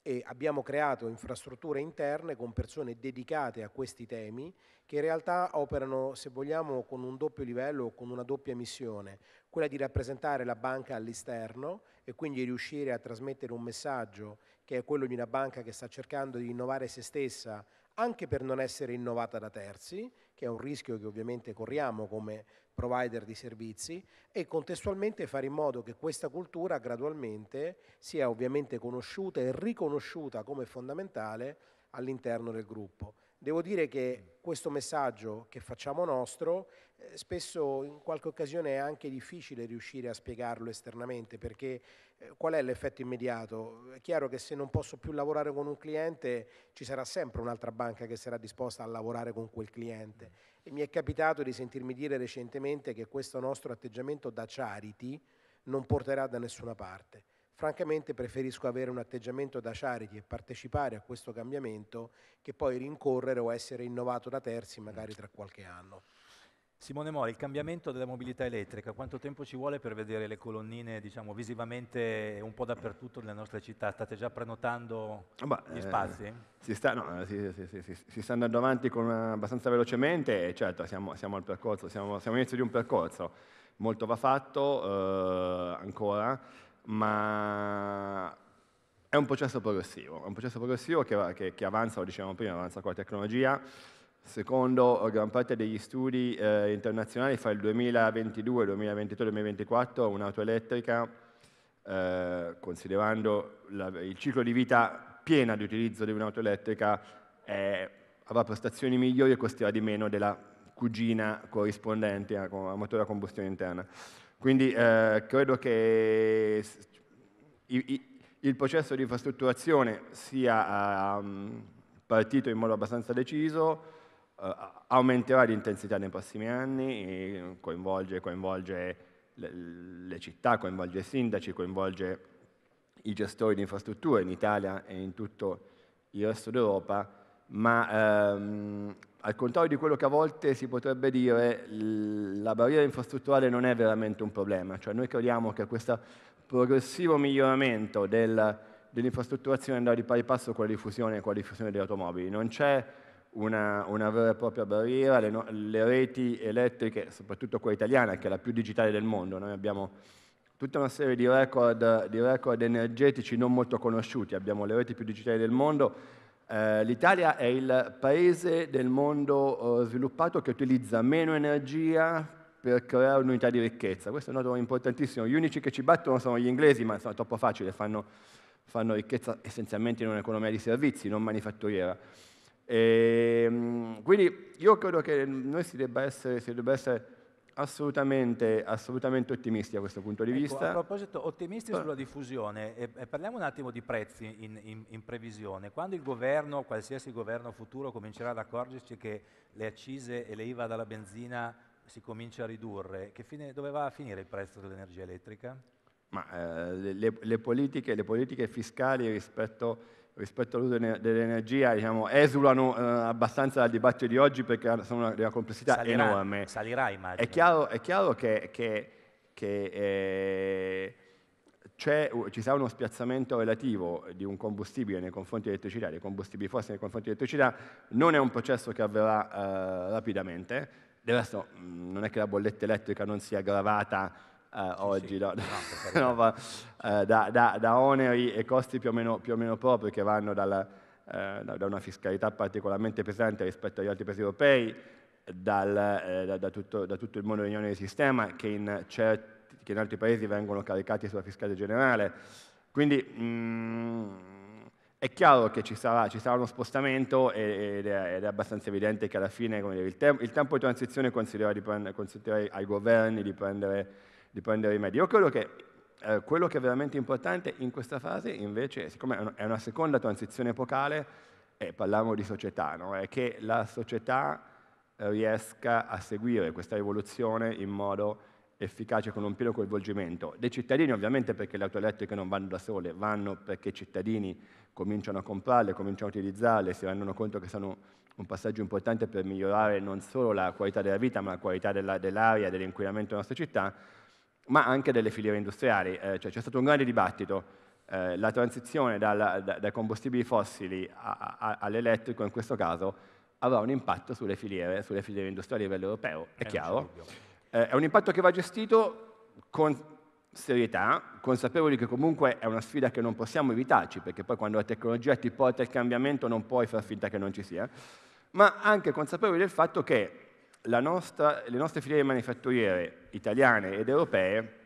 e abbiamo creato infrastrutture interne con persone dedicate a questi temi che in realtà operano, se vogliamo, con un doppio livello o con una doppia missione, quella di rappresentare la banca all'esterno e quindi riuscire a trasmettere un messaggio che è quello di una banca che sta cercando di innovare se stessa anche per non essere innovata da terzi, che è un rischio che ovviamente corriamo come provider di servizi e contestualmente fare in modo che questa cultura gradualmente sia ovviamente conosciuta e riconosciuta come fondamentale all'interno del gruppo. Devo dire che questo messaggio che facciamo nostro eh, spesso in qualche occasione è anche difficile riuscire a spiegarlo esternamente perché eh, qual è l'effetto immediato? È chiaro che se non posso più lavorare con un cliente ci sarà sempre un'altra banca che sarà disposta a lavorare con quel cliente e mi è capitato di sentirmi dire recentemente che questo nostro atteggiamento da charity non porterà da nessuna parte. Francamente preferisco avere un atteggiamento da charity e partecipare a questo cambiamento che poi rincorrere o essere innovato da terzi mm. magari tra qualche anno. Simone Mori, il cambiamento della mobilità elettrica, quanto tempo ci vuole per vedere le colonnine diciamo, visivamente un po' dappertutto nelle nostre città? State già prenotando bah, gli eh, spazi? Eh, si, sta, no, si, si, si, sta, andando avanti una, eh, abbastanza velocemente e certo siamo, siamo al percorso, siamo, siamo all'inizio di un percorso, molto va fatto eh, ancora, ma è un processo progressivo, è un processo progressivo che, che, che avanza, lo dicevamo prima, avanza con la tecnologia, Secondo eh, gran parte degli studi eh, internazionali, fra il 2022, 2023 e 2024 un'auto elettrica, eh, considerando la, il ciclo di vita piena di utilizzo di un'auto elettrica, eh, avrà prestazioni migliori e costerà di meno della cugina corrispondente a, a motore a combustione interna. Quindi eh, credo che i, i, il processo di infrastrutturazione sia um, partito in modo abbastanza deciso, eh, aumenterà di intensità nei prossimi anni, coinvolge, coinvolge le, le, città, coinvolge i sindaci, coinvolge i gestori di infrastrutture in Italia e in tutto il resto d'Europa, ma ehm, al contrario di quello che a volte si potrebbe dire, la barriera infrastrutturale non è veramente un problema, cioè noi crediamo che questo progressivo miglioramento del, dell'infrastrutturazione andrà di pari passo con la diffusione con la diffusione delle automobili. Non c'è una, una, vera e propria barriera, le, no, le, reti elettriche, soprattutto quella italiana, che è la più digitale del mondo, noi abbiamo tutta una serie di record, di record energetici non molto conosciuti, abbiamo le reti più digitali del mondo, eh, l'Italia è il paese del mondo eh, sviluppato che utilizza meno energia per creare un'unità di ricchezza, questo è un dato importantissimo, gli unici che ci battono sono gli inglesi, ma è troppo facile, fanno, fanno ricchezza essenzialmente in un'economia di servizi, non manifatturiera. E, ehm, quindi io credo che noi si debba essere, si debba essere assolutamente, assolutamente, ottimisti a questo punto di ecco, vista. A proposito, ottimisti ah. sulla diffusione, e, e parliamo un attimo di prezzi in, in, in, previsione. Quando il governo, qualsiasi governo futuro, comincerà ad accorgersi che le accise e le IVA dalla benzina si comincia a ridurre, fine, dove va a finire il prezzo dell'energia elettrica? Ma, eh, le, le, politiche, le politiche fiscali rispetto rispetto all'uso dell'energia diciamo, esulano eh, abbastanza dal dibattito di oggi perché sono di una complessità salirà, enorme. Salirà, immagino. È chiaro, è chiaro che, che, che eh, ci sarà uno spiazzamento relativo di un combustibile nei confronti dell'elettricità, dei combustibili fossili nei confronti dell'elettricità, non è un processo che avverrà eh, rapidamente, del resto mm, non è che la bolletta elettrica non sia gravata eh, oggi, sì, sì. No? no, <laughs> eh, da, da, da, oneri e costi più o meno, più o meno propri che vanno dalla, eh, da una fiscalità particolarmente pesante rispetto agli altri paesi europei, dal, eh, da, tutto, da, tutto, il mondo dell'unione del sistema, che in, certi, che in, altri paesi vengono caricati sulla fiscale generale. Quindi mh, mm, è chiaro che ci sarà, ci sarà uno spostamento ed è, ed è, abbastanza evidente che alla fine dire, il, te il, tempo di transizione consentirà, ai governi di prendere di prendere rimedi. Io credo che eh, quello che è veramente importante in questa fase, invece, siccome è una seconda transizione epocale, e eh, parliamo di società, no? è che la società eh, riesca a seguire questa rivoluzione in modo efficace con un pieno coinvolgimento dei cittadini ovviamente perché le auto elettriche non vanno da sole, vanno perché i cittadini cominciano a comprarle, cominciano a utilizzarle, si rendono conto che sono un passaggio importante per migliorare non solo la qualità della vita ma la qualità della, dell'aria, dell'inquinamento della nostra città ma anche delle filiere industriali. Eh, cioè, c'è stato un grande dibattito, eh, la transizione dalla, da, dai combustibili fossili a, a, all'elettrico in questo caso avrà un impatto sulle filiere, sulle filiere industriali a livello europeo, è eh, chiaro. È, eh, è un impatto che va gestito con serietà, consapevoli che comunque è una sfida che non possiamo evitarci, perché poi quando la tecnologia ti porta il cambiamento non puoi far finta che non ci sia, ma anche consapevoli del fatto che nostra, le nostre filiere manifatturiere italiane ed europee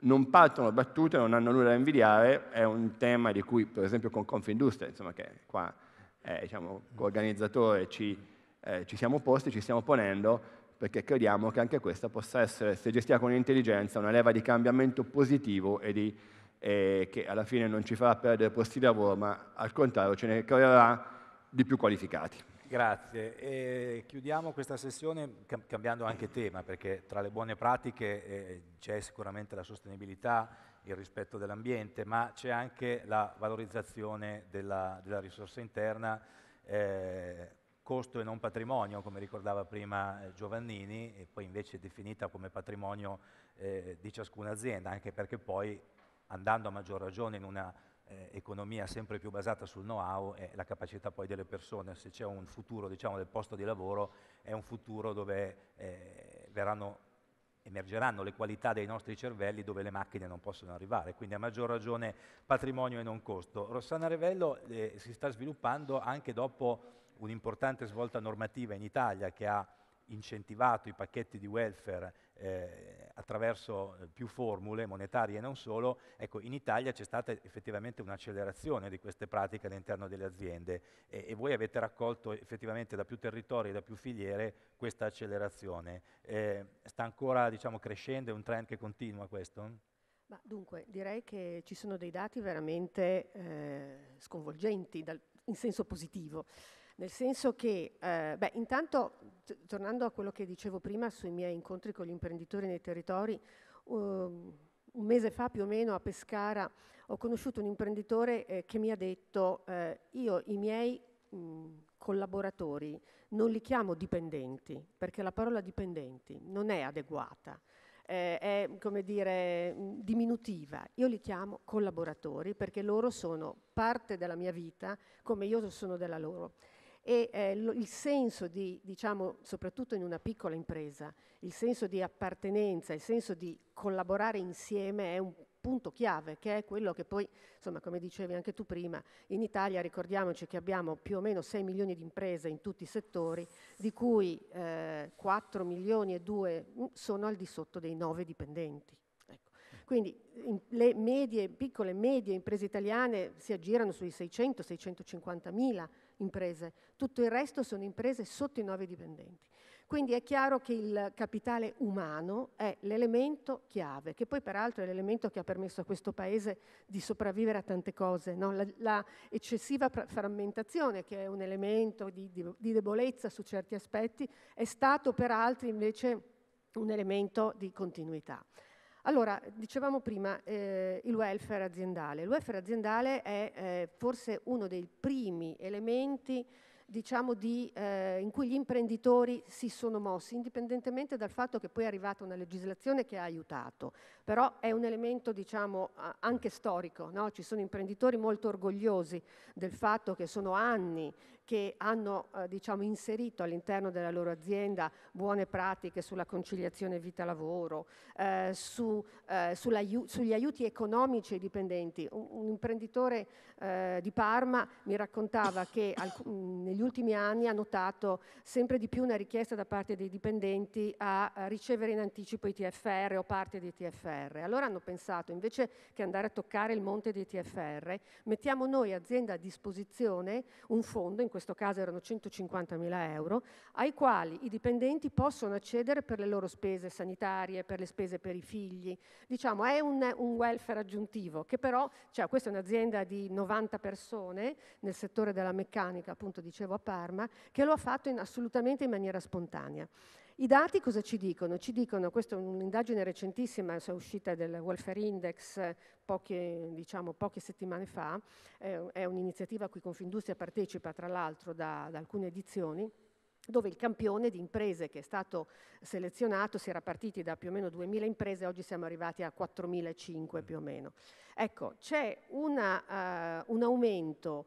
non partono battute, non hanno nulla da invidiare, è un tema di cui per esempio con Confindustria, insomma, che qua è eh, diciamo, organizzatore, ci, eh, ci siamo posti, ci stiamo ponendo, perché crediamo che anche questa possa essere, se gestita con intelligenza, una leva di cambiamento positivo e di, eh, che alla fine non ci farà perdere posti di lavoro, ma al contrario ce ne creerà di più qualificati. Grazie. E chiudiamo questa sessione cambiando anche tema, perché tra le buone pratiche eh, c'è sicuramente la sostenibilità, il rispetto dell'ambiente, ma c'è anche la valorizzazione della, della risorsa interna, eh, costo e non patrimonio, come ricordava prima eh, Giovannini, e poi invece definita come patrimonio eh, di ciascuna azienda, anche perché poi andando a maggior ragione in una eh, economia sempre più basata sul know-how e la capacità poi delle persone, se c'è un futuro diciamo, del posto di lavoro, è un futuro dove eh, verranno emergeranno le qualità dei nostri cervelli dove le macchine non possono arrivare, quindi a maggior ragione patrimonio e non costo. Rossana Revello eh, si sta sviluppando anche dopo un'importante svolta normativa in Italia che ha incentivato i pacchetti di welfare eh, attraverso eh, più formule monetarie e non solo, ecco, in Italia c'è stata effettivamente un'accelerazione di queste pratiche all'interno delle aziende e, e, voi avete raccolto effettivamente da più territori, e da più filiere, questa accelerazione. Eh, sta ancora diciamo, crescendo, è un trend che continua questo? Ma dunque, direi che ci sono dei dati veramente eh, sconvolgenti dal, in senso positivo nel senso che, eh, beh, intanto, tornando a quello che dicevo prima sui miei incontri con gli imprenditori nei territori, um, un mese fa più o meno a Pescara ho conosciuto un imprenditore eh, che mi ha detto eh, io i miei mh, mhmm, collaboratori non li chiamo dipendenti perché la parola dipendenti non è adeguata. Eh, è come dire diminutiva. Io li chiamo collaboratori perché loro sono parte della mia vita come io sono della loro e eh, lo, il senso di, diciamo, soprattutto in una piccola impresa, il senso di appartenenza, il senso di collaborare insieme è un punto chiave che è quello che poi, insomma, come dicevi anche tu prima, in Italia ricordiamoci che abbiamo più o meno 6 milioni di imprese in tutti i settori, di cui eh, 4 milioni e 2 mm, sono al di sotto dei 9 dipendenti. Ecco. Quindi in, le medie, piccole e medie imprese italiane si aggirano sui 600-650 mila imprese, tutto il resto sono imprese sotto i 9 dipendenti. Quindi è chiaro che il capitale umano è l'elemento chiave, che poi peraltro è l'elemento che ha permesso a questo Paese di sopravvivere a tante cose. No? La, la, eccessiva frammentazione, che è un elemento di, di, di debolezza su certi aspetti, è stato per altri invece un elemento di continuità. Allora, dicevamo prima eh, il welfare aziendale. Il welfare aziendale è eh, forse uno dei primi elementi diciamo, di, eh, in cui gli imprenditori si sono mossi, indipendentemente dal fatto che poi è arrivata una legislazione che ha aiutato, però è un elemento diciamo, anche storico, no? ci sono imprenditori molto orgogliosi del fatto che sono anni che hanno eh, diciamo, inserito all'interno della loro azienda buone pratiche sulla conciliazione vita-lavoro, eh, su, eh, sugli aiuti economici ai dipendenti. Un, un imprenditore eh, di Parma mi raccontava che mm, negli ultimi anni ha notato sempre di più una richiesta da parte dei dipendenti a, a ricevere in anticipo i TFR o parte dei TFR. Allora hanno pensato invece che andare a toccare il monte dei TFR, mettiamo noi azienda a disposizione un fondo in questo caso erano 150.000 euro, ai quali i dipendenti possono accedere per le loro spese sanitarie, per le spese per i figli. Diciamo, è un, un welfare aggiuntivo che però, cioè, questa è un'azienda di 90 persone nel settore della meccanica, appunto dicevo a Parma, che lo ha fatto in, assolutamente in maniera spontanea. I dati cosa ci dicono? Ci dicono, questa è un'indagine recentissima, è uscita del Welfare Index poche, diciamo, poche settimane fa, è un'iniziativa a cui Confindustria partecipa tra l'altro da, da alcune edizioni, dove il campione di imprese che è stato selezionato si era partiti da più o meno 2.000 imprese, oggi siamo arrivati a 4.500 più o meno. Ecco, c'è uh, un aumento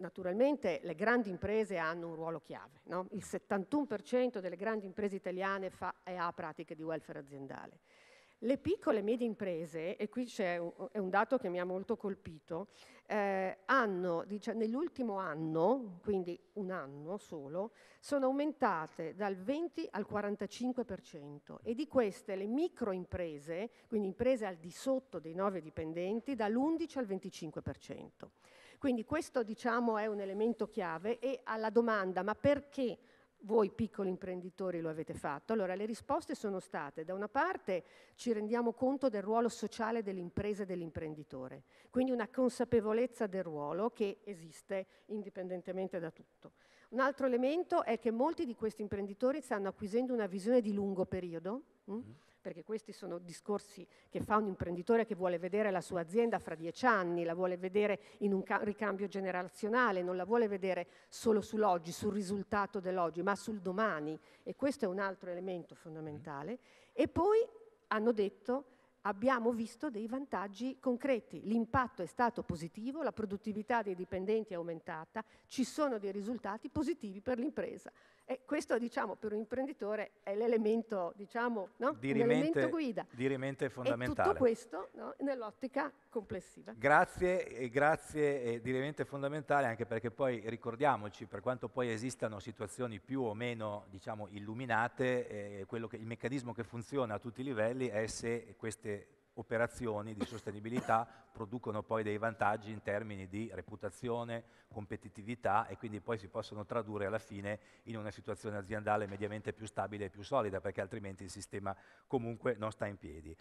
Naturalmente le grandi imprese hanno un ruolo chiave, no? il 71% delle grandi imprese italiane fa e ha pratiche di welfare aziendale. Le piccole e medie imprese, e qui c'è un, un dato che mi ha molto colpito, eh, hanno, dice, nell'ultimo anno, quindi un anno solo, sono aumentate dal 20 al 45% e di queste le micro imprese, quindi imprese al di sotto dei 9 dipendenti, dall'11 al 25%. Quindi questo diciamo, è un elemento chiave e alla domanda ma perché voi piccoli imprenditori lo avete fatto? Allora le risposte sono state, da una parte ci rendiamo conto del ruolo sociale dell'impresa e dell'imprenditore, quindi una consapevolezza del ruolo che esiste indipendentemente da tutto. Un altro elemento è che molti di questi imprenditori stanno acquisendo una visione di lungo periodo. Mm, Mh? Mm-hmm perché questi sono discorsi che fa un imprenditore che vuole vedere la sua azienda fra dieci anni, la vuole vedere in un ricambio generazionale, non la vuole vedere solo sull'oggi, sul risultato dell'oggi, ma sul domani e questo è un altro elemento fondamentale. E poi hanno detto abbiamo visto dei vantaggi concreti. L'impatto è stato positivo, la produttività dei dipendenti è aumentata, ci sono dei risultati positivi per l'impresa. E questo, diciamo, per un imprenditore è l'elemento, diciamo, no? Dirimente, guida. Dirimente fondamentale. E tutto questo no? nell'ottica complessiva. Grazie, e grazie, e dirimente fondamentale, anche perché poi ricordiamoci, per quanto poi esistano situazioni più o meno, diciamo, illuminate, eh, che, il meccanismo che funziona a tutti i livelli è se queste operazioni di sostenibilità producono poi dei vantaggi in termini di reputazione, competitività e quindi poi si possono tradurre alla fine in una situazione aziendale mediamente più stabile e più solida perché altrimenti il sistema comunque non sta in piedi.